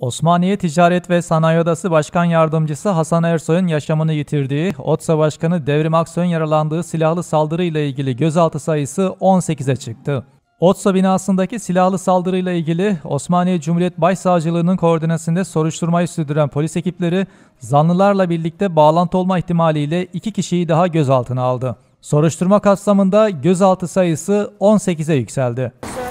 Osmaniye Ticaret ve Sanayi Odası Başkan Yardımcısı Hasan Ersoy'un yaşamını yitirdiği, OTSA Başkanı Devrim Aksoy'un yaralandığı silahlı saldırıyla ilgili gözaltı sayısı 18'e çıktı. OTSA binasındaki silahlı saldırıyla ilgili Osmaniye Cumhuriyet Başsavcılığı'nın koordinasyonunda soruşturmayı sürdüren polis ekipleri zanlılarla birlikte bağlantı olma ihtimaliyle iki kişiyi daha gözaltına aldı. Soruşturma kapsamında gözaltı sayısı 18'e yükseldi.